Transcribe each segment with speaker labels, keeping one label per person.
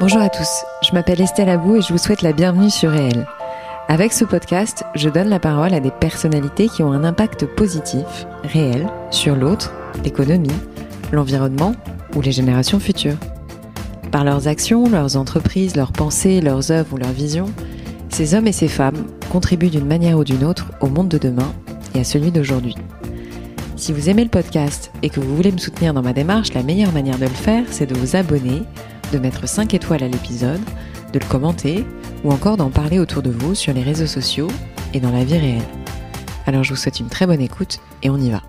Speaker 1: Bonjour à tous, je m'appelle Estelle Abou et je vous souhaite la bienvenue sur Réel. Avec ce podcast, je donne la parole à des personnalités qui ont un impact positif, réel, sur l'autre, l'économie, l'environnement ou les générations futures. Par leurs actions, leurs entreprises, leurs pensées, leurs œuvres ou leurs visions, ces hommes et ces femmes contribuent d'une manière ou d'une autre au monde de demain et à celui d'aujourd'hui. Si vous aimez le podcast et que vous voulez me soutenir dans ma démarche, la meilleure manière de le faire, c'est de vous abonner de mettre 5 étoiles à l'épisode, de le commenter ou encore d'en parler autour de vous sur les réseaux sociaux et dans la vie réelle. Alors je vous souhaite une très bonne écoute et on y va.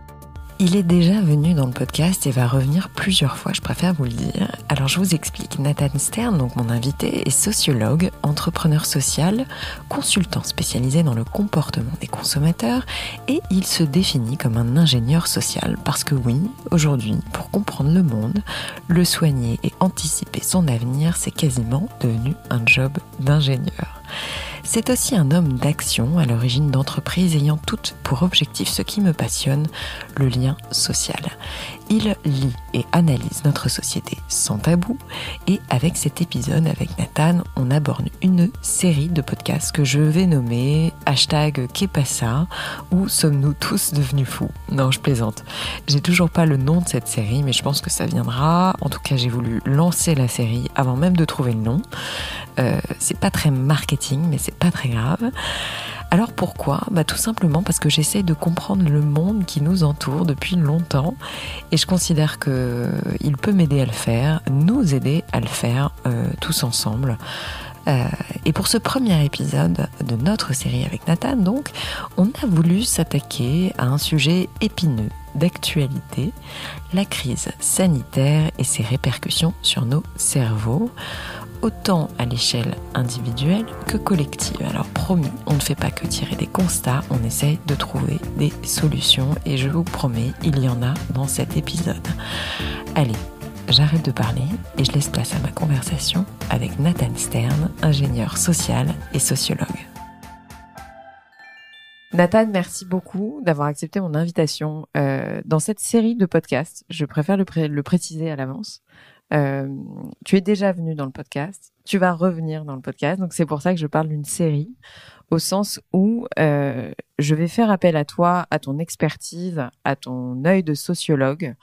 Speaker 1: Il est déjà venu dans le podcast et va revenir plusieurs fois, je préfère vous le dire. Alors je vous explique, Nathan Stern, donc mon invité, est sociologue, entrepreneur social, consultant spécialisé dans le comportement des consommateurs et il se définit comme un ingénieur social parce que oui, aujourd'hui, pour comprendre le monde, le soigner et anticiper son avenir, c'est quasiment devenu un job d'ingénieur. C'est aussi un homme d'action à l'origine d'entreprises ayant toutes pour objectif ce qui me passionne, le lien social. Il lit et analyse notre société sans tabou et avec cet épisode avec Nathan, on aborde une série de podcasts que je vais nommer hashtag Kepassa ou Sommes-nous tous devenus fous Non, je plaisante. J'ai toujours pas le nom de cette série mais je pense que ça viendra. En tout cas, j'ai voulu lancer la série avant même de trouver le nom. Euh, c'est pas très marketing mais c'est pas très grave. Alors pourquoi bah, Tout simplement parce que j'essaie de comprendre le monde qui nous entoure depuis longtemps et je considère qu'il euh, peut m'aider à le faire, nous aider à le faire euh, tous ensemble. Euh, et pour ce premier épisode de notre série avec Nathan, donc, on a voulu s'attaquer à un sujet épineux d'actualité, la crise sanitaire et ses répercussions sur nos cerveaux autant à l'échelle individuelle que collective. Alors promis, on ne fait pas que tirer des constats, on essaye de trouver des solutions et je vous promets, il y en a dans cet épisode. Allez, j'arrête de parler et je laisse place à ma conversation avec Nathan Stern, ingénieur social et sociologue. Nathan, merci beaucoup d'avoir accepté mon invitation euh, dans cette série de podcasts. Je préfère le préciser à l'avance. Euh, tu es déjà venu dans le podcast, tu vas revenir dans le podcast, donc c'est pour ça que je parle d'une série, au sens où euh, je vais faire appel à toi, à ton expertise, à ton œil de sociologue,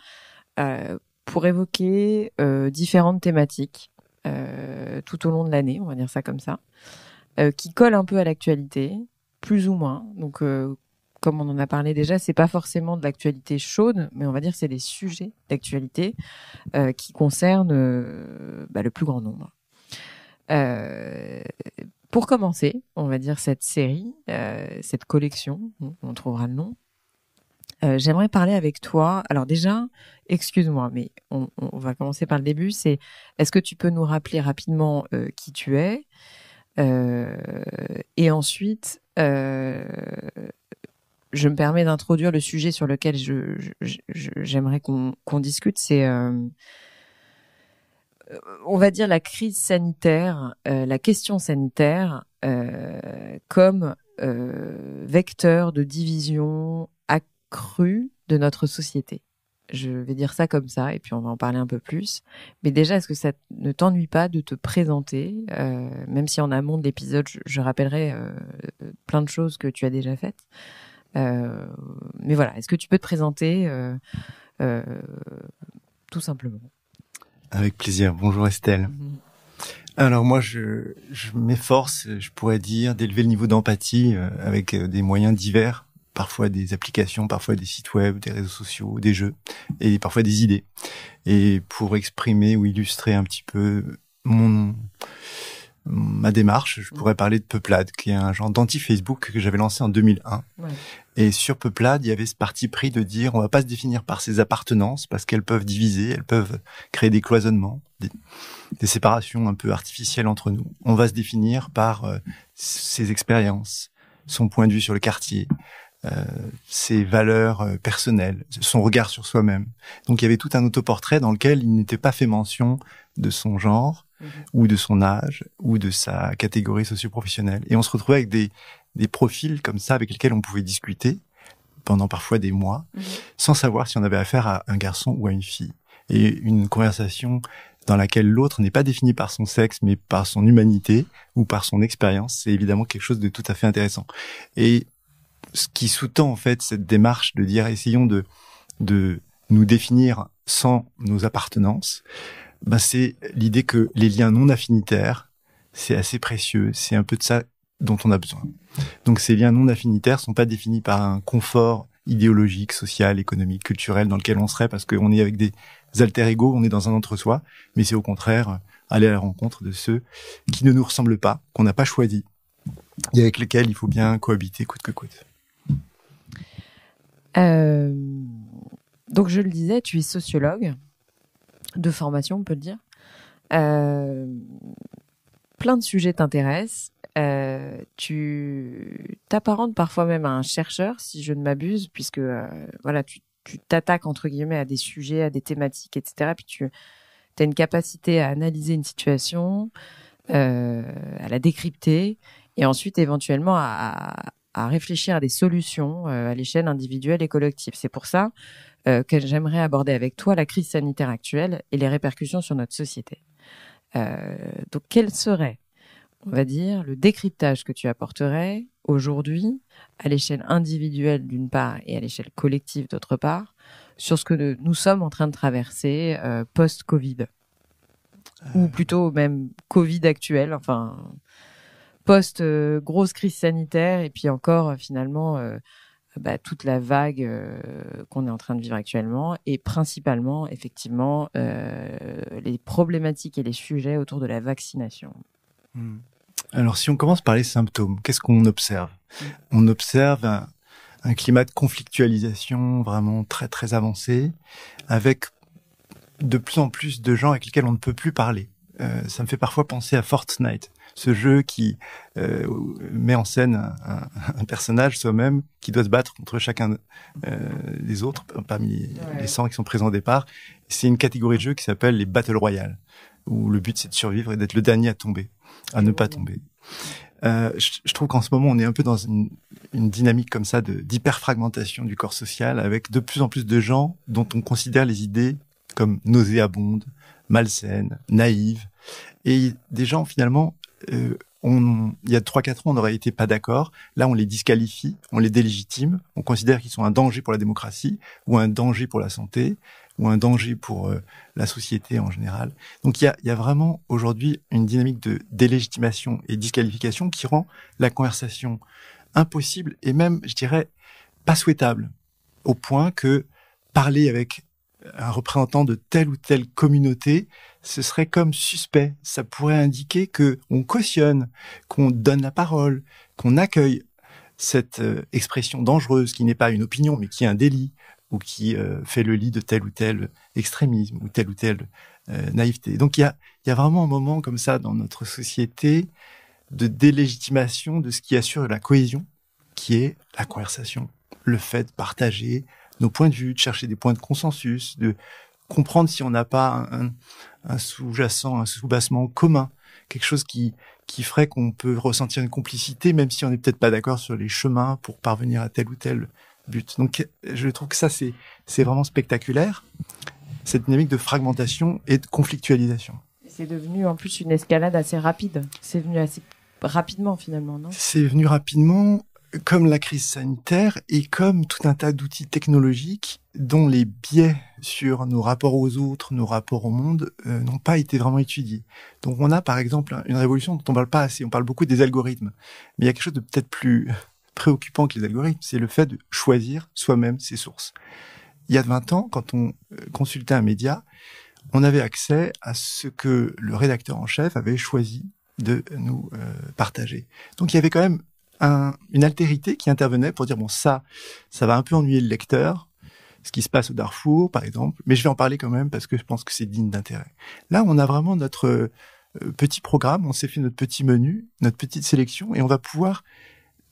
Speaker 1: euh, pour évoquer différentes thématiques tout au long de l'année, on va dire ça comme ça, qui collent un peu à l'actualité, plus ou moins, donc comme on en a parlé déjà, c'est pas forcément de l'actualité chaude, mais on va dire c'est des sujets d'actualité euh, qui concernent euh, bah, le plus grand nombre. Euh, pour commencer, on va dire cette série, cette collection, on trouvera le nom. J'aimerais parler avec toi. Alors déjà, excuse-moi, mais on, va commencer par le début. C'est est-ce que tu peux nous rappeler rapidement qui tu es et ensuite, je me permets d'introduire le sujet sur lequel j'aimerais qu'on discute, c'est euh, euh, on va dire la crise sanitaire, euh, la question sanitaire comme vecteur de division accrue de notre société. Je vais dire ça comme ça, et puis on va en parler un peu plus. Mais déjà, est-ce que ça ne t'ennuie pas de te présenter, même si en amont de l'épisode, je rappellerai plein de choses que tu as déjà faites euh, mais voilà, est-ce que tu peux te présenter euh, euh, tout simplement
Speaker 2: Avec plaisir. Bonjour Estelle. Mhm. Alors moi, je, je m'efforce, je pourrais dire, d'élever le niveau d'empathie avec des moyens divers, parfois des applications, parfois des sites web, des réseaux sociaux, des jeux, et parfois des idées. Et pour exprimer ou illustrer un petit peu mon ma démarche, je pourrais mm. parler de Peuplade, qui est un genre d'anti-Facebook que j'avais lancé en 2001. Et sur Peuplade, il y avait ce parti pris de dire on va pas se définir par ses appartenances parce qu'elles peuvent diviser, elles peuvent créer des cloisonnements, des, séparations un peu artificielles entre nous. On va se définir par euh, ses expériences, son point de vue sur le quartier, euh, ses valeurs euh, personnelles, son regard sur soi-même. Donc il y avait tout un autoportrait dans lequel il n'était pas fait mention de son genre, Mhm. ou de son âge ou de sa catégorie socioprofessionnelle. Et on se retrouvait avec des, des profils comme ça avec lesquels on pouvait discuter pendant parfois des mois mhm. sans savoir si on avait affaire à un garçon ou à une fille. Et une conversation dans laquelle l'autre n'est pas défini par son sexe, mais par son humanité ou par son expérience, c'est évidemment quelque chose de tout à fait intéressant. Et ce qui sous-tend en fait cette démarche de dire essayons de, de nous définir sans nos appartenances, ben c'est l'idée que les liens non affinitaires, c'est assez précieux, c'est un peu de ça dont on a besoin. Donc ces liens non affinitaires sont pas définis par un confort idéologique, social, économique, culturel dans lequel on serait parce qu'on est avec des alter ego, on est dans un entre-soi, mais c'est au contraire aller à la rencontre de ceux qui ne nous ressemblent pas, qu'on n'a pas choisi et avec lesquels il faut bien cohabiter coûte que coûte.
Speaker 1: Euh, donc je le disais, tu es sociologue de formation, on peut le dire. Euh, plein de sujets t'intéressent. Euh, tu t'apparentes parfois même à un chercheur, si je ne m'abuse, puisque euh, voilà, tu t'attaques entre guillemets à des sujets, à des thématiques, etc. Puis tu as une capacité à analyser une situation, à la décrypter, et ensuite éventuellement à réfléchir à des solutions à l'échelle individuelle et collective. C'est pour ça euh, que j'aimerais aborder avec toi, la crise sanitaire actuelle et les répercussions sur notre société. Euh, donc quel serait, on va dire, le décryptage que tu apporterais aujourd'hui à l'échelle individuelle d'une part et à l'échelle collective d'autre part sur ce que nous sommes en train de traverser euh, post-Covid ou plutôt même Covid actuel, enfin post grosse crise sanitaire et puis encore finalement bah, toute la vague euh, qu'on est en train de vivre actuellement et principalement effectivement euh, les problématiques et les sujets autour de la vaccination.
Speaker 2: Hmm. Alors si on commence par les symptômes, qu'est-ce qu'on observe hmm. On observe un, climat de conflictualisation vraiment très très avancé avec de plus en plus de gens avec lesquels on ne peut plus parler. Euh, ça me fait parfois penser à Fortnite ce jeu qui euh, met en scène un, personnage soi-même qui doit se battre contre chacun euh, des autres parmi les 100 qui sont présents au départ. C'est une catégorie de jeu qui s'appelle les Battle Royale, où le but c'est de survivre et d'être le dernier à tomber, à ne pas tomber. Euh, je, trouve qu'en ce moment, on est un peu dans une, une dynamique comme ça d'hyperfragmentation du corps social, avec de plus en plus de gens dont on considère les idées comme nauséabondes, malsaines, naïves, et des gens finalement euh, on, il y a 3-4 ans, on n'aurait été pas d'accord. Là, on les disqualifie, on les délégitime, on considère qu'ils sont un danger pour la démocratie, ou un danger pour la santé, ou un danger pour euh, la société en général. Donc il y a, vraiment aujourd'hui une dynamique de délégitimation et disqualification qui rend la conversation impossible et même, je dirais, pas souhaitable, au point que parler avec un représentant de telle ou telle communauté, ce serait comme suspect. Ça pourrait indiquer que on cautionne, qu'on donne la parole, qu'on accueille cette euh, expression dangereuse qui n'est pas une opinion mais qui est un délit ou qui euh, fait le lit de tel ou tel extrémisme ou telle ou telle euh, naïveté. Donc il y a, y a vraiment un moment comme ça dans notre société de délégitimation de ce qui assure la cohésion, qui est la conversation, le fait de partager nos points de vue, de chercher des points de consensus, de comprendre si on n'a pas un, un sous-jacent, un sous-bassement commun, quelque chose qui qui ferait qu'on peut ressentir une complicité, même si on n'est peut-être pas d'accord sur les chemins pour parvenir à tel ou tel but. Donc, je trouve que ça c'est c'est vraiment spectaculaire cette dynamique de fragmentation et de conflictualisation.
Speaker 1: C'est devenu en plus une escalade assez rapide. C'est venu assez rapidement
Speaker 2: finalement, non C'est venu rapidement comme la crise sanitaire et comme tout un tas d'outils technologiques dont les biais sur nos rapports aux autres, nos rapports au monde, euh, n'ont pas été vraiment étudiés. Donc on a par exemple une révolution dont on ne parle pas assez, on parle beaucoup des algorithmes, mais il y a quelque chose de peut-être plus préoccupant que les algorithmes, c'est le fait de choisir soi-même ses sources. Il y a 20 ans, quand on euh, consultait un média, on avait accès à ce que le rédacteur en chef avait choisi de nous euh, partager. Donc il y avait quand même une altérité qui intervenait pour dire bon ça, ça va un peu ennuyer le lecteur, ce qui se passe au Darfour, par exemple, mais je vais en parler quand même parce que je pense que c'est digne d'intérêt. Là, on a vraiment notre euh, petit programme, on s'est fait notre petit menu, notre petite sélection, et on va pouvoir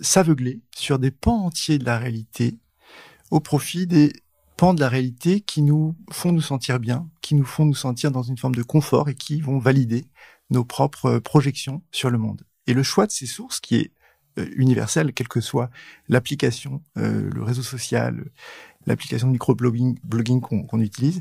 Speaker 2: s'aveugler sur des pans entiers de la réalité au profit des pans de la réalité qui nous font nous sentir bien, qui nous font nous sentir dans une forme de confort et qui vont valider nos propres euh, projections sur le monde. Et le choix de ces sources, qui est euh, universelle, quelle que soit l'application, euh, le réseau social, l'application de microblogging blogging qu'on utilise,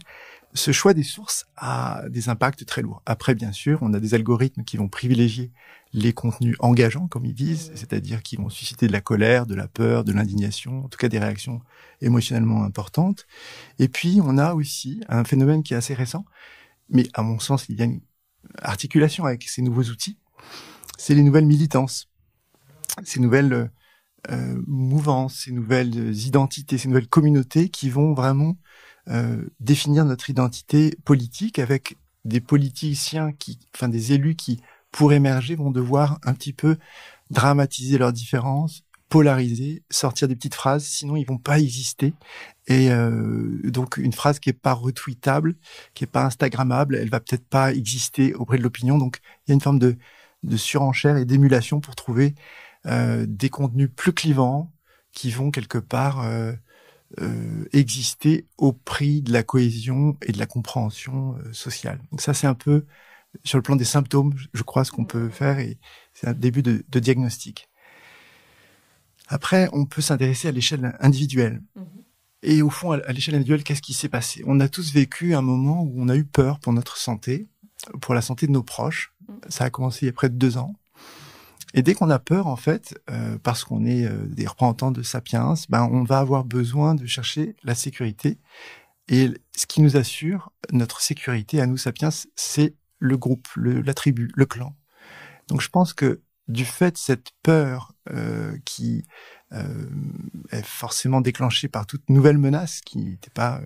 Speaker 2: ce choix des sources a des impacts très lourds. Après, bien sûr, on a des algorithmes qui vont privilégier les contenus engageants, comme ils disent, c'est-à-dire qui vont susciter de la colère, de la peur, de l'indignation, en tout cas des réactions émotionnellement importantes. Et puis, on a aussi un phénomène qui est assez récent, mais à mon sens, il y a une articulation avec ces nouveaux outils, c'est les nouvelles militances ces nouvelles euh, mouvances, ces nouvelles identités, ces nouvelles communautés qui vont vraiment euh, définir notre identité politique avec des politiciens qui, enfin des élus qui, pour émerger, vont devoir un petit peu dramatiser leurs différences, polariser, sortir des petites phrases, sinon ils vont pas exister. Et euh, donc une phrase qui est pas retweetable, qui est pas instagrammable, elle va peut-être pas exister auprès de l'opinion. Donc il y a une forme de, de surenchère et d'émulation pour trouver euh, des contenus plus clivants qui vont quelque part euh, euh, exister au prix de la cohésion et de la compréhension euh, sociale. Donc ça, c'est un peu sur le plan des symptômes, je crois, ce qu'on mm. peut faire et c'est un début de, diagnostic. Après, on peut s'intéresser à l'échelle individuelle. Mm-hmm. Et au fond, à, l'échelle individuelle, qu'est-ce qui s'est passé On a tous vécu un moment où on a eu peur pour notre santé, pour la santé de nos proches. Mm. Ça a commencé il y a près de deux ans. Et dès qu'on a peur, en fait, euh, parce qu'on est euh, des représentants de Sapiens, ben, on va avoir besoin de chercher la sécurité. Et ce qui nous assure notre sécurité à nous, Sapiens, c'est le groupe, la tribu, le clan. Donc je pense que du fait de cette peur euh, qui est forcément déclenchée par toute nouvelle menace qui n'était pas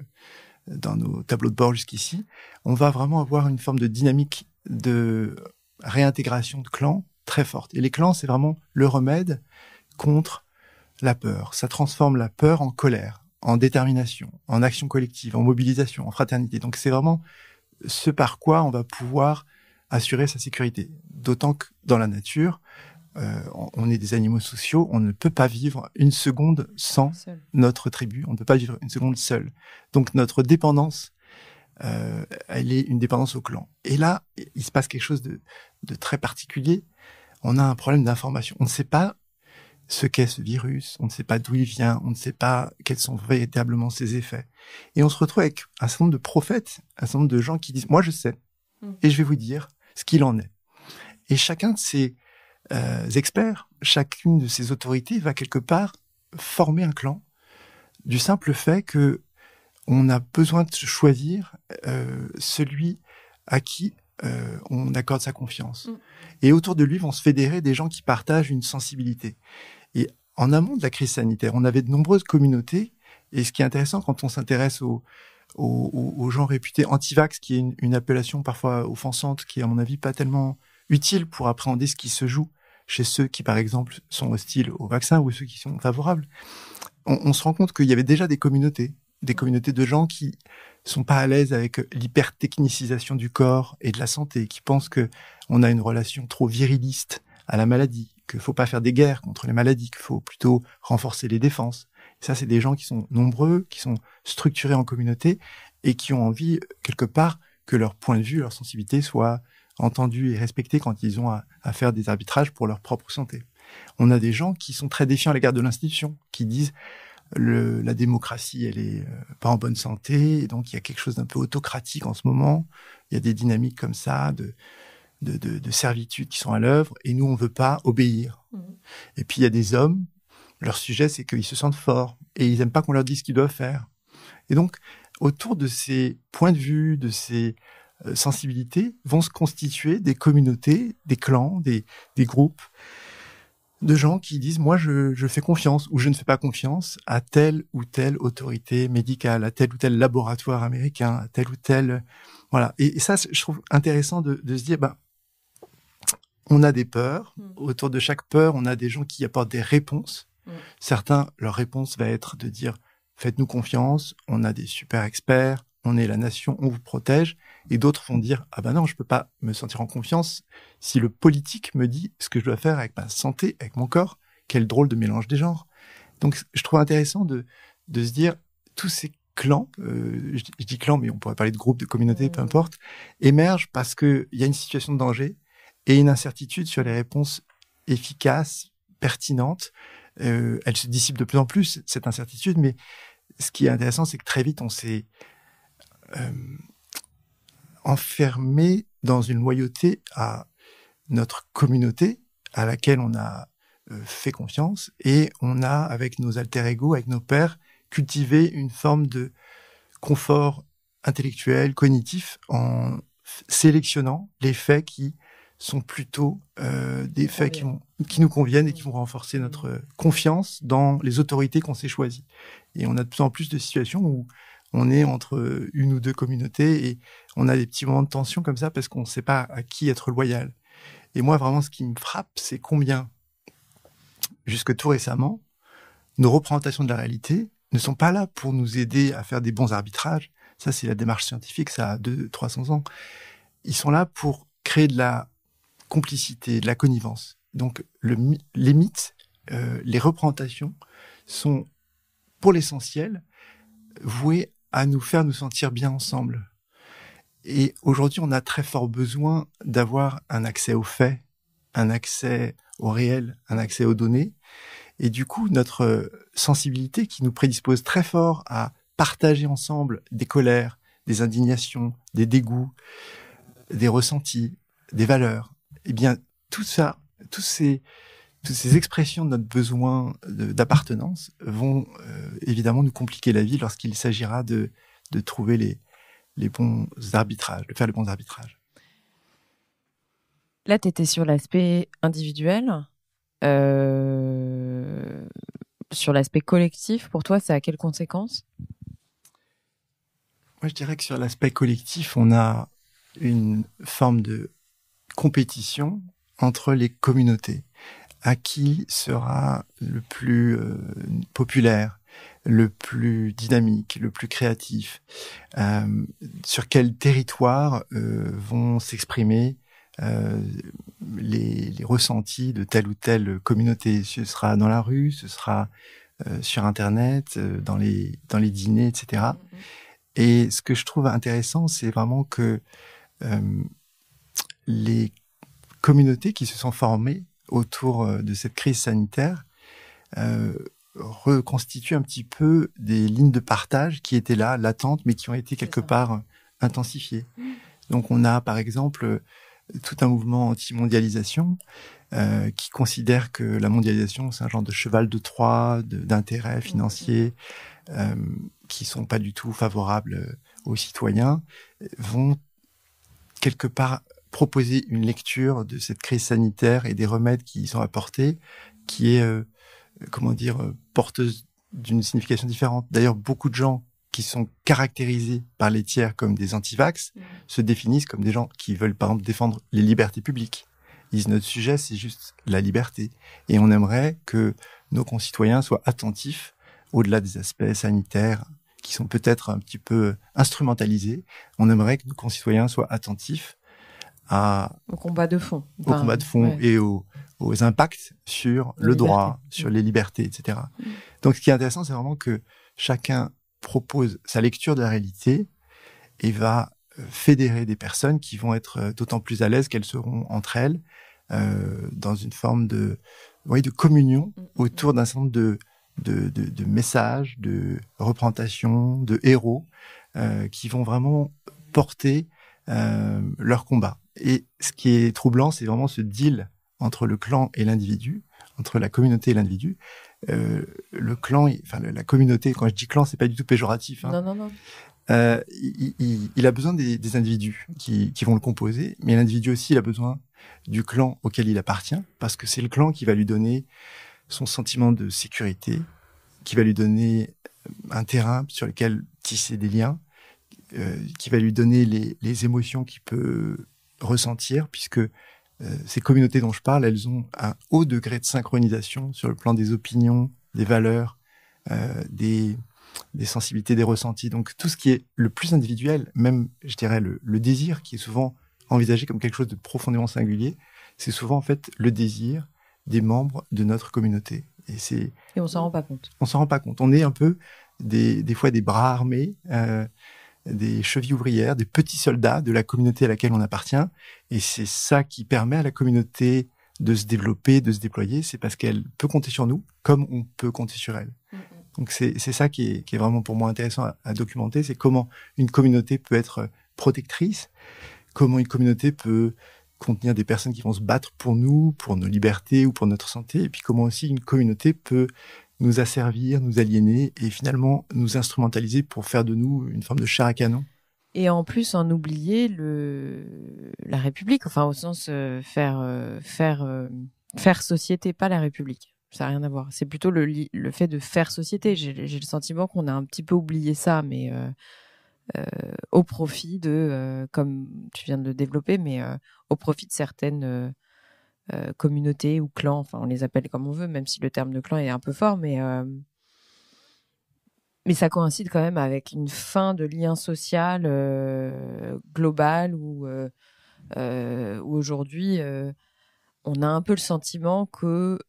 Speaker 2: dans nos tableaux de bord jusqu'ici, on va vraiment avoir une forme de dynamique de réintégration de clan très forte. Et les clans, c'est vraiment le remède contre la peur. Ça transforme la peur en colère, en détermination, en action collective, en mobilisation, en fraternité. Donc c'est vraiment ce par quoi on va pouvoir assurer sa sécurité. D'autant que dans la nature, euh, on est des animaux sociaux, on ne peut pas vivre une seconde sans notre tribu, on ne peut pas vivre une seconde seul. Donc notre dépendance, euh, elle est une dépendance au clan. Et là, il se passe quelque chose de, de très particulier, on a un problème d'information. On ne sait pas ce qu'est ce virus, on ne sait pas d'où il vient, on ne sait pas quels sont véritablement ses effets. Et on se retrouve avec un certain nombre de prophètes, un certain nombre de gens qui disent, moi je sais, mm. et je vais vous dire ce qu'il en est. Et chacun de ces euh, experts, chacune de ces autorités va quelque part former un clan du simple fait que on a besoin de choisir euh, celui à qui euh, on accorde sa confiance. Mm. Et autour de lui vont se fédérer des gens qui partagent une sensibilité. Et en amont de la crise sanitaire, on avait de nombreuses communautés. Et ce qui est intéressant quand on s'intéresse aux, gens réputés anti-vax, qui est une, appellation parfois offensante, qui est à mon avis pas tellement utile pour appréhender ce qui se joue chez ceux qui, par exemple, sont hostiles au vaccin ou ceux qui sont favorables, on se rend compte qu'il y avait déjà des communautés des communautés de gens qui sont pas à l'aise avec l'hypertechnicisation du corps et de la santé, qui pensent que on a une relation trop viriliste à la maladie, qu'il faut pas faire des guerres contre les maladies, qu'il faut plutôt renforcer les défenses. ça, c'est des gens qui sont nombreux, qui sont structurés en communauté et qui ont envie, quelque part, que leur point de vue, leur sensibilité soit entendue et respectée quand ils ont à faire des arbitrages pour leur propre santé. On a des gens qui sont très défiants à l'égard de l'institution, qui disent la démocratie, elle est euh, pas en bonne santé, et donc il y a quelque chose d'un peu autocratique en ce moment. Il y a des dynamiques comme ça de, de, servitude qui sont à l'œuvre, et nous, on veut pas obéir. Mmh. Et puis il y a des hommes, leur sujet, c'est qu'ils se sentent forts, et ils n'aiment pas qu'on leur dise ce qu'ils doivent faire. Et donc, autour de ces points de vue, de ces euh, sensibilités, vont se constituer des communautés, des clans, des, des groupes de gens qui disent moi je, fais confiance ou je ne fais pas confiance à telle ou telle autorité médicale, à tel ou tel laboratoire américain, à tel ou tel voilà. Et, ça je trouve intéressant de, se dire bah on a des peurs, hmm. autour de chaque peur on a des gens qui apportent des réponses. Hmm. Certains leur réponse va être de dire faites-nous confiance, on a des super experts, on est la nation, on vous protège. Et d'autres vont dire, ah ben non, je peux pas me sentir en confiance si le politique me dit ce que je dois faire avec ma santé, avec mon corps. Quel drôle de mélange des genres. Donc, je trouve intéressant de, se dire, tous ces clans, euh, je, dis clans, mais on pourrait parler de groupes, de communautés, peu mmh. importe, émergent parce qu'il y a une situation de danger et une incertitude sur les réponses efficaces, pertinentes. Euh, elle se dissipe de plus en plus, cette incertitude, mais ce qui est intéressant, c'est que très vite, on s'est euh, enfermés dans une loyauté à notre communauté à laquelle on a euh, fait confiance et on a, avec nos alter ego, avec nos pères, cultivé une forme de confort intellectuel, cognitif, en sélectionnant les faits qui sont plutôt euh, des faits qui, qui, nous conviennent et qui vont renforcer notre confiance dans les autorités qu'on s'est choisies. Et on a de plus en plus de situations où on est entre une ou deux communautés et on a des petits moments de tension comme ça parce qu'on ne sait pas à qui être loyal. Et moi, vraiment, ce qui me frappe, c'est combien, jusque tout récemment, nos représentations de la réalité ne sont pas là pour nous aider à faire des bons arbitrages. Ça, c'est la démarche scientifique, ça a 200, 300 ans. Ils sont là pour créer de la complicité, de la connivence. Donc, les mythes, euh, les représentations sont, pour l'essentiel, voués à nous faire nous sentir bien ensemble. Et aujourd'hui, on a très fort besoin d'avoir un accès aux faits, un accès au réel, un accès aux données. Et du coup, notre sensibilité qui nous prédispose très fort à partager ensemble des colères, des indignations, des dégoûts, des ressentis, des valeurs, eh bien, tout ça, tous ces, ces expressions de notre besoin d'appartenance vont euh, évidemment nous compliquer la vie lorsqu'il s'agira de, de, trouver les, les, bons arbitrages, de faire les bons arbitrages.
Speaker 1: Là, tu étais sur l'aspect individuel. Euh, sur l'aspect collectif, pour toi, ça a quelles conséquences
Speaker 2: Moi, je dirais que sur l'aspect collectif, on a une forme de compétition entre les communautés à qui sera le plus euh, populaire, le plus dynamique, le plus créatif, euh, sur quel territoire euh, vont s'exprimer euh, les, les, ressentis de telle ou telle communauté. Ce sera dans la rue, ce sera sur Internet, dans les dans les dîners, etc. Mm-hmm. Et ce que je trouve intéressant, c'est vraiment que les communautés qui se sont formées autour euh, de cette crise sanitaire euh, reconstitue un petit peu des lignes de partage qui étaient là, latentes, mais qui ont été quelque part euh, intensifiées. Mmh. Donc on a par exemple tout un mouvement anti-mondialisation qui considère que la mondialisation c'est un genre de cheval de Troie, d'intérêts mmh. financiers qui qui sont pas du tout favorables aux citoyens, vont quelque part proposer une lecture de cette crise sanitaire et des remèdes qui y sont apportés, qui est, euh, comment dire, euh, porteuse d'une signification différente. D'ailleurs, beaucoup de gens qui sont caractérisés par les tiers comme des antivax mmh. se définissent comme des gens qui veulent, par exemple, défendre les libertés publiques. Ils disent notre sujet, c'est juste la liberté. Et on aimerait que nos concitoyens soient attentifs au-delà des aspects sanitaires qui sont peut-être un petit peu instrumentalisés. On aimerait que nos concitoyens soient attentifs à au combat de fond, au combat de fond et aux, impacts sur le droit, sur les libertés, etc. Mm. Donc, ce qui est intéressant, c'est vraiment que chacun propose sa lecture de la réalité et va euh, fédérer des personnes qui vont être euh, d'autant plus à l'aise qu'elles seront entre elles euh, dans une forme de, oui, de communion mm, mm, autour d'un certain de, de, de, de, messages, de représentations, de héros euh, qui vont vraiment porter euh, leur combat. Et ce qui est troublant, c'est vraiment ce deal entre le clan et l'individu, entre la communauté et l'individu. Euh, le clan, enfin la communauté, quand je dis clan, c'est pas du tout péjoratif. Hein. Non, non, non. Euh, il, a besoin des, des individus qui, qui, vont le composer, mais l'individu aussi, il a besoin du clan auquel il appartient, parce que c'est le clan qui va lui donner son sentiment de sécurité, qui va lui donner un terrain sur lequel tisser des liens, euh, qui va lui donner les, émotions qu'il peut ressentir, puisque euh, ces communautés dont je parle, elles ont un haut degré de synchronisation sur le plan des opinions, des valeurs, euh, des, des, sensibilités, des ressentis. Donc tout ce qui est le plus individuel, même je dirais le, désir, qui est souvent envisagé comme quelque chose de profondément singulier, c'est souvent en fait le désir des membres de notre communauté. Et, c'est,
Speaker 1: et on s'en rend pas compte.
Speaker 2: On s'en rend pas compte. On est un peu des, fois des bras armés des chevilles ouvrières, des petits soldats de la communauté à laquelle on appartient. Et c'est ça qui permet à la communauté de se développer, de se déployer. C'est parce qu'elle peut compter sur nous, comme on peut compter sur elle. Donc c'est ça qui est, vraiment pour moi intéressant à documenter, c'est comment une communauté peut être protectrice, comment une communauté peut contenir des personnes qui vont se battre pour nous, pour nos libertés ou pour notre santé, et puis comment aussi une communauté peut nous asservir, nous aliéner et finalement nous instrumentaliser pour faire de nous une forme de char à canon.
Speaker 1: Et en plus, en oublier le la République, enfin au sens euh, faire euh, faire euh, faire société, pas la République. Ça n'a rien à voir. C'est plutôt le, le fait de faire société. J'ai le sentiment qu'on a un petit peu oublié ça, mais au profit de, comme tu viens de développer, mais au profit de certaines euh, communauté ou clan, enfin on les appelle comme on veut, même si le terme de clan est un peu fort, mais euh, mais ça coïncide quand même avec une fin de lien social euh, global où, aujourd'hui on a un peu le sentiment que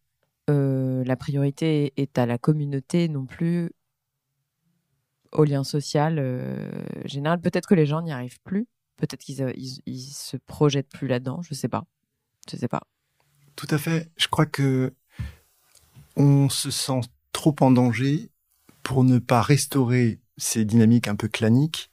Speaker 1: la priorité est à la communauté, non plus au lien social général. Peut-être que les gens n'y arrivent plus, peut-être qu'ils se projettent plus là-dedans, je sais pas, je sais pas.
Speaker 2: Tout à fait. Je crois que on se sent trop en danger pour ne pas restaurer ces dynamiques un peu claniques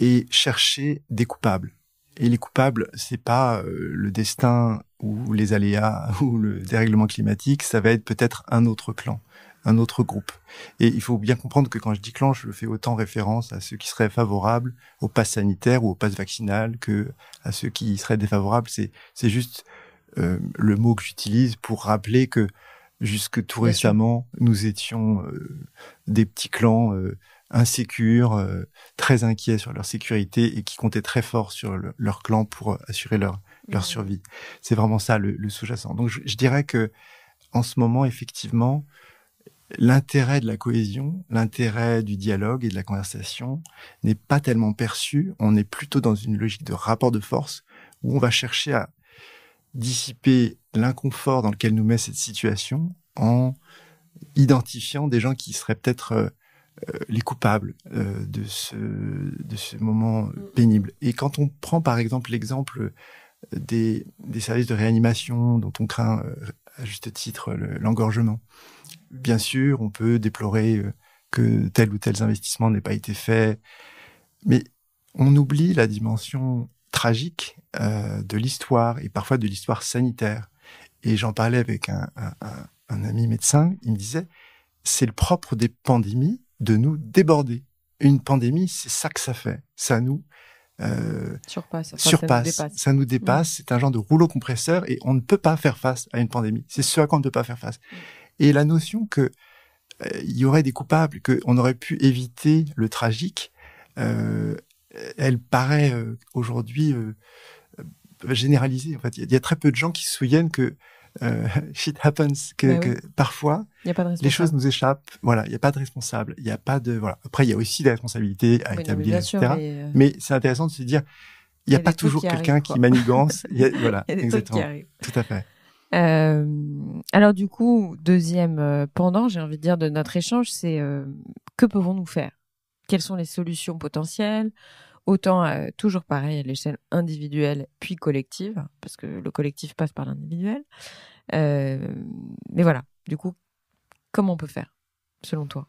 Speaker 2: et chercher des coupables. Et les coupables, c'est pas euh, le destin ou les aléas ou le dérèglement climatique, ça va être peut-être un autre clan, un autre groupe. Et il faut bien comprendre que quand je dis clan, je fais autant référence à ceux qui seraient favorables au pass sanitaire ou au pass vaccinal que à ceux qui seraient défavorables. c'est juste euh, le mot que j'utilise pour rappeler que jusque tout récemment, nous étions euh, des petits clans euh, insécures, très inquiets sur leur sécurité et qui comptaient très fort sur leur clan pour assurer leur, leur mhm. survie. C'est vraiment ça le, sous-jacent. Donc je, je, dirais que en ce moment, effectivement, l'intérêt de la cohésion, l'intérêt du dialogue et de la conversation n'est pas tellement perçu. On est plutôt dans une logique de rapport de force où on va chercher à dissiper l'inconfort dans lequel nous met cette situation en identifiant des gens qui seraient peut-être euh, euh, les coupables euh, de, ce, de ce moment mm. pénible. Et quand on prend par exemple l'exemple des, des services de réanimation dont on craint à juste titre l'engorgement, bien sûr, on peut déplorer que tel ou tel investissement n'ait pas été fait, mais on oublie la dimension tragique euh, de l'histoire et parfois de l'histoire sanitaire. Et j'en parlais avec un, ami médecin, il me disait, c'est le propre des pandémies de nous déborder. Une pandémie, c'est ça que ça fait. Ça nous euh, surpasse, ça nous dépasse. C'est un genre de rouleau compresseur et on ne peut pas faire face à une pandémie. C'est ce à on ne peut pas faire face. Et la notion que euh, il y aurait des coupables, qu'on aurait pu éviter le tragique, elle paraît euh, aujourd'hui euh, euh, généralisée. En fait, il y, a très peu de gens qui se souviennent que shit happens, que, parfois les choses nous échappent. Voilà, il n'y a pas de responsable, il n'y a pas de voilà. Après, il y a aussi des responsabilités à établir, mais etc. mais c'est intéressant de se dire, il n'y a, pas toujours quelqu'un qui manigance. voilà, exactement, tout à fait.
Speaker 1: alors du coup, deuxième pendant, j'ai envie de dire de notre échange, c'est que pouvons-nous faire Quelles sont les solutions potentielles autant euh, toujours pareil à l'échelle individuelle puis collective, parce que le collectif passe par l'individuel. Euh, mais voilà, du coup, comment on peut faire, selon toi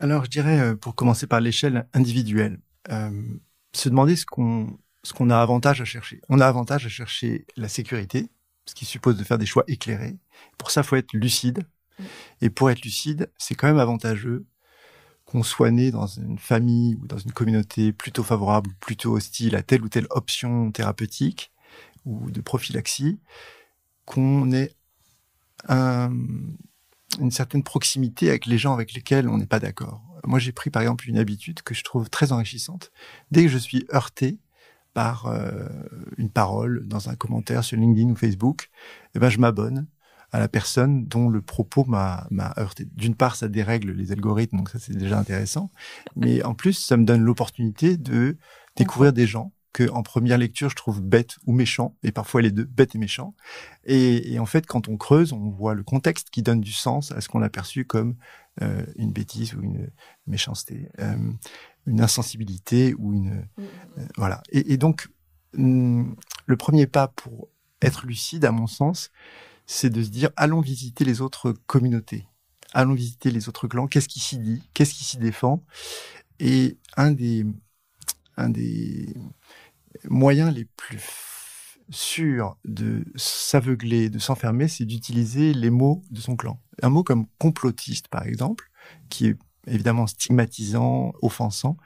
Speaker 2: Alors, je dirais, euh, pour commencer par l'échelle individuelle, se demander ce qu'on ce qu'on a avantage à chercher. On a avantage à chercher la sécurité, ce qui suppose de faire des choix éclairés. Pour ça, faut être lucide. Mm. Et pour être lucide, c'est quand même avantageux qu'on soit né dans une famille ou dans une communauté plutôt favorable ou plutôt hostile à telle ou telle option thérapeutique ou de prophylaxie, qu'on ait une certaine proximité avec les gens avec lesquels on n'est pas d'accord. Moi, j'ai pris par exemple une habitude que je trouve très enrichissante. Dès que je suis heurté par euh, une parole dans un commentaire sur LinkedIn ou Facebook, eh ben, je m'abonne à la personne dont le propos m'a heurté. D'une part, ça dérègle les algorithmes, donc ça c'est déjà intéressant. Mais en plus, ça me donne l'opportunité de découvrir des gens que en première lecture je trouve bêtes ou méchants, et parfois les deux, bêtes et méchants. Et, en fait, quand on creuse, on voit le contexte qui donne du sens à ce qu'on a perçu comme euh, une bêtise ou une méchanceté, euh, une insensibilité ou une euh, mm. voilà. Et, et donc hmm, le premier pas pour être lucide, à mon sens, c'est de se dire allons visiter les autres communautés, allons visiter les autres clans, qu'est-ce qui s'y dit, qu'est-ce qui s'y défend. Et un des, un des moyens les plus sûrs de s'aveugler, de s'enfermer, c'est d'utiliser les mots de son clan. Un mot comme complotiste, par exemple, qui est évidemment stigmatisant, offensant,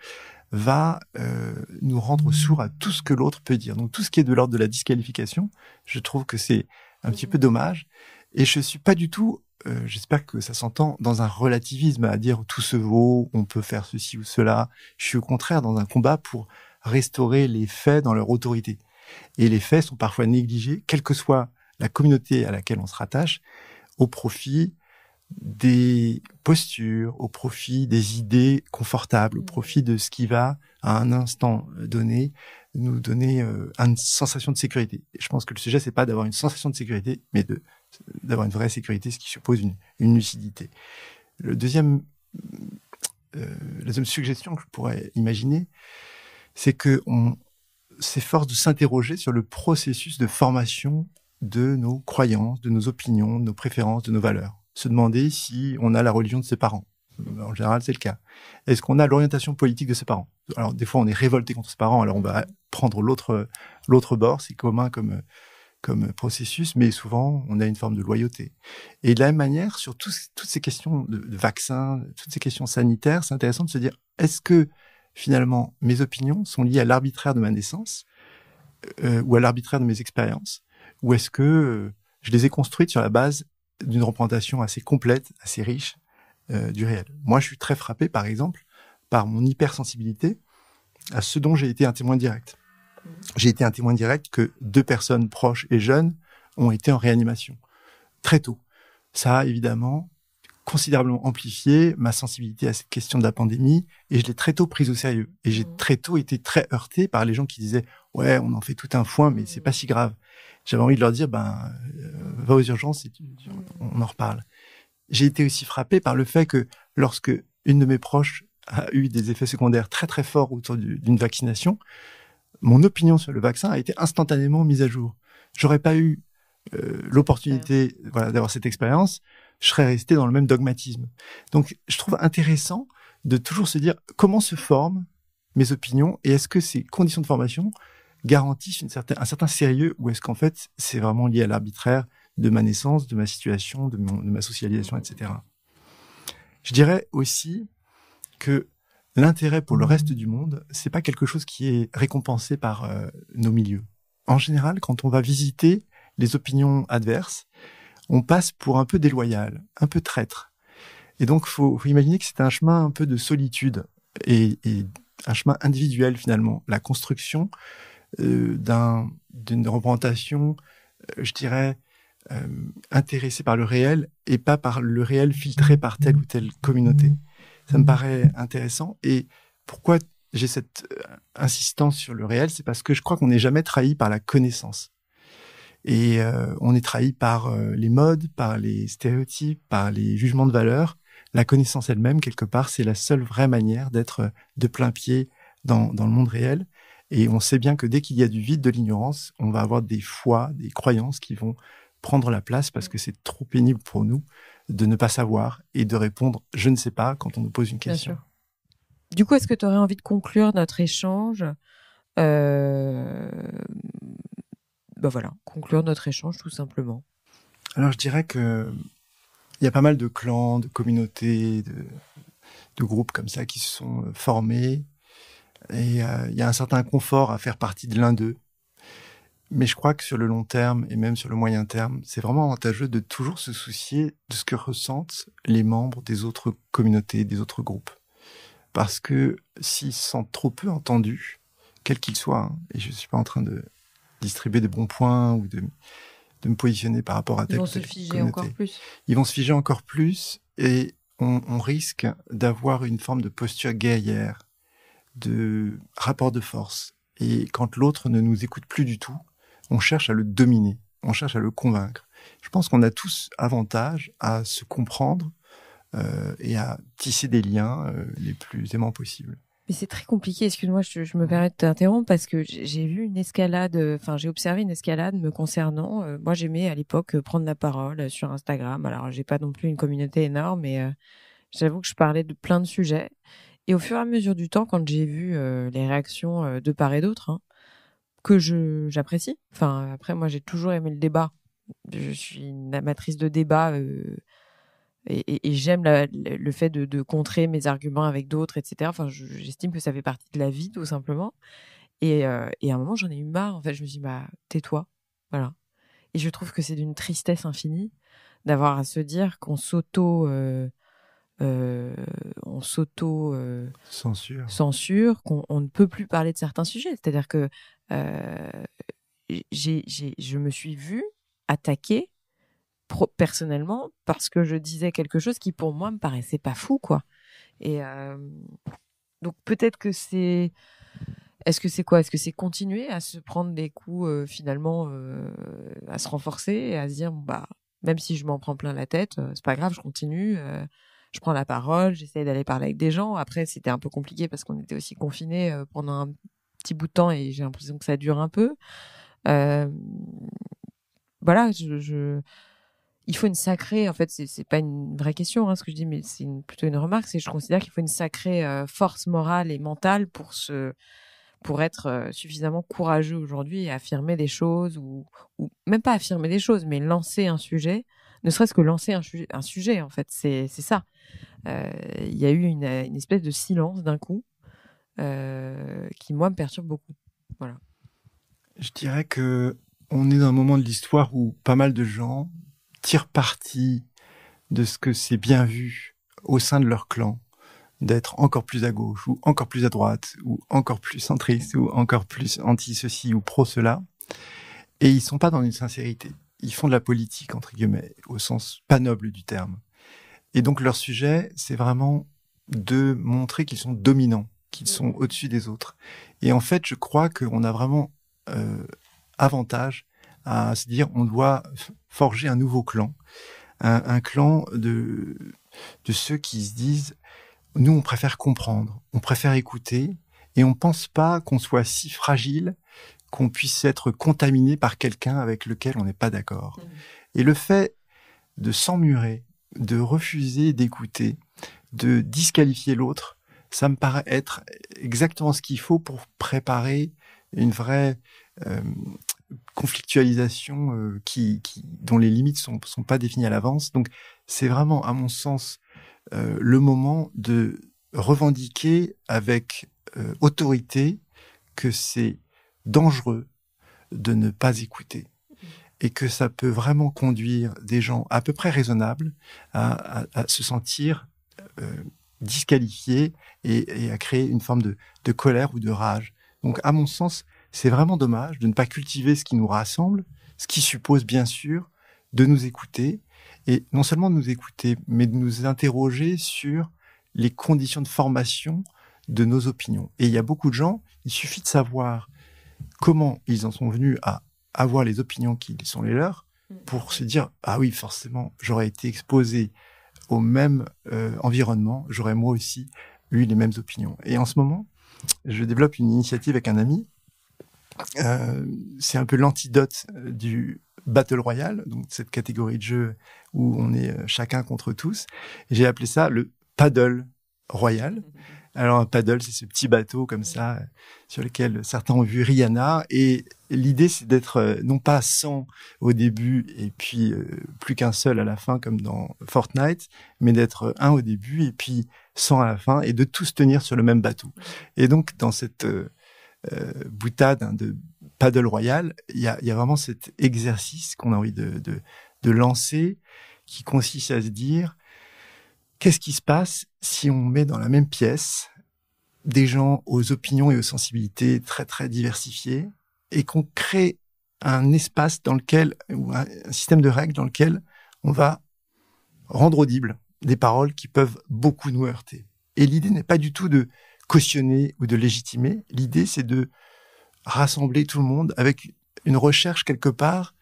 Speaker 2: va euh, nous rendre mmh. sourds à tout ce que l'autre peut dire. Donc tout ce qui est de l'ordre de la disqualification, je trouve que c'est un petit mmh. peu dommage. Et je suis pas du tout, euh, j'espère que ça s'entend, dans un relativisme à dire tout se vaut, on peut faire ceci ou cela. Je suis au contraire dans un combat pour restaurer les faits dans leur autorité. Et les faits sont parfois négligés, quelle que soit la communauté à laquelle on se rattache, au profit des postures, au profit des idées confortables, au mmh. profit de ce qui va, à un instant donné, nous donner euh, une sensation de sécurité. je pense que le sujet, c'est pas d'avoir une sensation de sécurité, mais de d'avoir une vraie sécurité, ce qui suppose une, lucidité. Le deuxième, euh, la deuxième suggestion que je pourrais imaginer, c'est que on s'efforce de s'interroger sur le processus de formation de nos croyances, de nos opinions, de nos préférences, de nos valeurs. Se demander si on a la religion de ses parents, en général, c'est le cas. Est-ce qu'on a l'orientation politique de ses parents Alors, des fois, on est révolté contre ses parents, alors on va prendre l'autre l'autre bord, c'est commun comme comme processus, mais souvent, on a une forme de loyauté. Et de la même manière, sur toutes ces questions de, vaccins, toutes ces questions sanitaires, c'est intéressant de se dire, est-ce que finalement, mes opinions sont liées à l'arbitraire de ma naissance euh, ou à l'arbitraire de mes expériences Ou est-ce que euh, je les ai construites sur la base d'une représentation assez complète, assez riche, euh, du réel. Moi, je suis très frappé, par exemple, par mon hypersensibilité à ce dont j'ai été un témoin direct. J'ai été un témoin direct que deux personnes proches et jeunes ont été en réanimation très tôt. Ça a évidemment considérablement amplifié ma sensibilité à cette question de la pandémie et je l'ai très tôt prise au sérieux. Et j'ai mmh. très tôt été très heurté par les gens qui disaient ouais, on en fait tout un foin, mais c'est pas si grave. J'avais envie de leur dire ben euh, va aux urgences et on en reparle j'ai été aussi frappé par le fait que lorsque une de mes proches a eu des effets secondaires très très forts autour d'une vaccination, mon opinion sur le vaccin a été instantanément mise à jour. J'aurais pas eu euh, l'opportunité voilà, d'avoir cette expérience, je serais resté dans le même dogmatisme. Donc je trouve intéressant de toujours se dire comment se forment mes opinions et est-ce que ces conditions de formation garantissent une un certain sérieux ou est-ce qu'en fait c'est vraiment lié à l'arbitraire de ma naissance, de ma situation, de, mon, de ma socialisation, etc. Je dirais aussi que l'intérêt pour le mhm. reste du monde, c'est pas quelque chose qui est récompensé par euh, nos milieux. En général, quand on va visiter les opinions adverses, on passe pour un peu déloyal, un peu traître. Et donc, faut, faut imaginer que c'est un chemin un peu de solitude et, un chemin individuel finalement. La construction euh, d'une représentation, euh, je dirais, euh, intéressé par le réel et pas par le réel filtré par telle ou telle communauté. Ça me paraît intéressant. Et pourquoi j'ai cette euh, insistance sur le réel, c'est parce que je crois qu'on n'est jamais trahi par la connaissance. Et euh, on est trahi par les modes, par les stéréotypes, par les jugements de valeur. La connaissance elle-même, quelque part, c'est la seule vraie manière d'être de plein pied dans le monde réel. Et on sait bien que dès qu'il y a du vide, de l'ignorance, on va avoir des fois, des croyances qui vont prendre la place parce que c'est trop pénible pour nous de ne pas savoir et de répondre je ne sais pas quand on nous pose une question. Du coup, est-ce que tu aurais envie
Speaker 1: de conclure notre échange ben voilà, conclure notre échange tout simplement.
Speaker 2: Alors je dirais que il y a pas mal de clans, de communautés, de, groupes comme ça qui se sont euh, formés et euh, il y a un certain confort à faire partie de l'un d'eux. Mais je crois que sur le long terme et même sur le moyen terme, c'est vraiment avantageux de toujours se soucier de ce que ressentent les membres des autres communautés, des autres groupes. Parce que s'ils se sentent trop peu entendus, quels qu'ils soient, hein, et je ne suis pas en train de distribuer des bons points ou de, me positionner par rapport à telle Ils vont se figer encore plus. Ils vont se figer encore plus et on, on risque d'avoir une forme de posture guerrière, de rapport de force. Et quand l'autre ne nous écoute plus du tout, on cherche à le dominer, on cherche à le convaincre. Je pense qu'on a tous avantage à se comprendre euh, et à tisser des liens euh, les plus aimants possibles.
Speaker 1: Mais c'est très compliqué, excuse-moi, je, me permets de t'interrompre parce que j'ai vu une escalade, enfin j'ai observé une escalade me concernant. Euh, moi j'aimais à l'époque prendre la parole sur Instagram, alors j'ai pas non plus une communauté énorme, mais j'avoue que je parlais de plein de sujets. Et au fur et à mesure du temps, quand j'ai vu les réactions de part et d'autre, hein, que j'apprécie. Enfin, après, moi, j'ai toujours aimé le débat. Je suis une amatrice de débat euh, et, j'aime le fait de, contrer mes arguments avec d'autres, etc. Enfin, j'estime que ça fait partie de la vie, tout simplement. Et, euh, et à un moment, j'en ai eu marre. En fait, je me suis dit, bah, tais-toi. Voilà. Et je trouve que c'est d'une tristesse infinie d'avoir à se dire qu'on s'auto. Euh, euh, on s'auto euh, censure, censure qu'on ne peut plus parler de certains sujets. C'est-à-dire que euh, je me suis vue attaquée personnellement parce que je disais quelque chose qui pour moi me paraissait pas fou, quoi. Et donc peut-être que c'est est-ce que c'est quoi Est-ce que c'est continuer à se prendre des coups finalement, à se renforcer et à se dire bah même si je m'en prends plein la tête, ce c'est pas grave, je continue je prends la parole, j'essaie d'aller parler avec des gens. Après, c'était un peu compliqué parce qu'on était aussi confinés euh, pendant un petit bout de temps et j'ai l'impression que ça dure un peu. Euh, voilà, il faut une sacrée. En fait, c'est pas une vraie question, hein, ce que je dis, mais c'est plutôt une remarque. je considère qu'il faut une sacrée euh, force morale et mentale pour pour être suffisamment courageux aujourd'hui et affirmer des choses ou, même pas affirmer des choses, mais lancer un sujet ne serait-ce que lancer un, sujet, en fait. C'est ça. Euh, il y a eu une, espèce de silence d'un coup euh, qui, moi, me perturbe beaucoup. Voilà.
Speaker 2: Je dirais que on est dans un moment de l'histoire où pas mal de gens tirent parti de ce que c'est bien vu au sein de leur clan d'être encore plus à gauche ou encore plus à droite ou encore plus centriste ou encore plus anti ceci ou pro cela et ils sont pas dans une sincérité ils font de la politique, entre guillemets, au sens pas noble du terme. Et donc leur sujet, c'est vraiment de montrer qu'ils sont dominants, qu'ils sont mm. au-dessus des autres. Et en fait, je crois qu'on a vraiment euh, avantage à se dire on doit forger un nouveau clan, un, un clan de, de ceux qui se disent nous, on préfère comprendre, on préfère écouter, et on pense pas qu'on soit si fragile qu'on puisse être contaminé par quelqu'un avec lequel on n'est pas d'accord. Mmh. Et le fait de s'emmurer, de refuser d'écouter, de disqualifier l'autre, ça me paraît être exactement ce qu'il faut pour préparer une vraie euh, conflictualisation euh, qui, dont les limites sont, sont pas définies à l'avance. Donc c'est vraiment, à mon sens, euh, le moment de revendiquer avec autorité que c'est dangereux de ne pas écouter mm-hmm. et que ça peut vraiment conduire des gens à peu près raisonnables à, se sentir euh, disqualifiés et, à créer une forme de, de, colère ou de rage. Donc, à mon sens, c'est vraiment dommage de ne pas cultiver ce qui nous rassemble, ce qui suppose bien sûr de nous écouter et non seulement de nous écouter, mais de nous interroger sur les conditions de formation de nos opinions. Et il y a beaucoup de gens, il suffit de savoir comment ils en sont venus à avoir les opinions qui sont les leurs mm. pour se dire ah oui forcément j'aurais été exposé au même euh, environnement j'aurais moi aussi eu les mêmes opinions et en ce moment je développe une initiative avec un ami euh, c'est un peu l'antidote euh, du Battle Royale, donc cette catégorie de jeu où on est chacun contre tous. J'ai appelé ça le Paddle royal mm. Alors un paddle, c'est ce petit bateau comme ça euh, sur lequel certains ont vu Rihanna. Et l'idée, c'est d'être euh, non pas 100 au début et puis euh, plus qu'un seul à la fin comme dans Fortnite, mais d'être un au début et puis 100 à la fin et de tous tenir sur le même bateau. Et donc dans cette boutade hein, de paddle royal, il y a, vraiment cet exercice qu'on a envie de lancer qui consiste à se dire Qu'est-ce qui se passe si on met dans la même pièce des gens aux opinions et aux sensibilités très très diversifiées et qu'on crée un espace dans lequel, ou un, système de règles dans lequel on va rendre audibles des paroles qui peuvent beaucoup nous heurter. Et l'idée n'est pas du tout de cautionner ou de légitimer, l'idée c'est de rassembler tout le monde avec une recherche quelque part,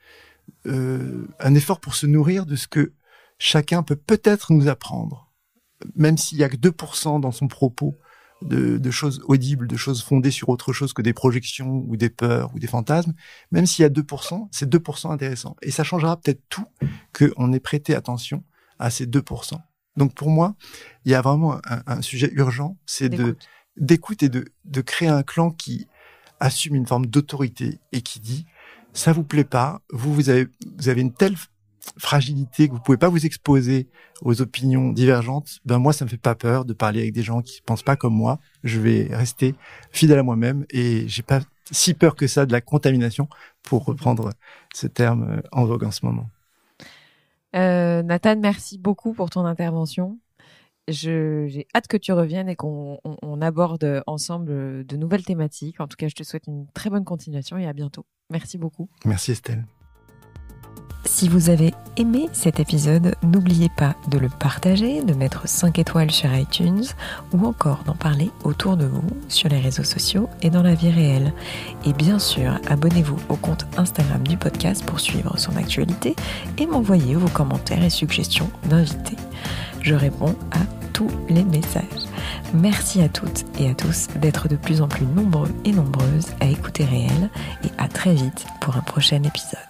Speaker 2: euh, un effort pour se nourrir de ce que chacun peut peut-être nous apprendre même s'il y a que 2% dans son propos de, choses audibles, de choses fondées sur autre chose que des projections ou des peurs ou des fantasmes, même s'il y a 2%, c'est 2% intéressant. Et ça changera peut-être tout qu'on ait prêté attention à ces 2%. Donc pour moi, il y a vraiment un, sujet urgent, c'est de et de, de créer un clan qui assume une forme d'autorité et qui dit ça vous plaît pas, vous, vous, avez, vous avez une telle fragilité, que vous ne pouvez pas vous exposer aux opinions divergentes, ben moi ça me fait pas peur de parler avec des gens qui ne pensent pas comme moi. Je vais rester fidèle à moi-même et j'ai pas si peur que ça de la contamination, pour reprendre ce terme euh, en vogue en ce moment.
Speaker 1: Euh, Nathan, merci beaucoup pour ton intervention. J'ai hâte que tu reviennes et qu'on aborde ensemble euh, de nouvelles thématiques. En tout cas, je te souhaite une très bonne continuation et à bientôt. Merci beaucoup.
Speaker 2: Merci Estelle.
Speaker 1: Si vous avez aimé cet épisode, n'oubliez pas de le partager, de mettre 5 étoiles sur iTunes ou encore d'en parler autour de vous sur les réseaux sociaux et dans la vie réelle. Et bien sûr, abonnez-vous au compte Instagram du podcast pour suivre son actualité et m'envoyer vos commentaires et suggestions d'invités. Je réponds à tous les messages. Merci à toutes et à tous d'être de plus en plus nombreux et nombreuses à écouter Réel et à très vite pour un prochain épisode.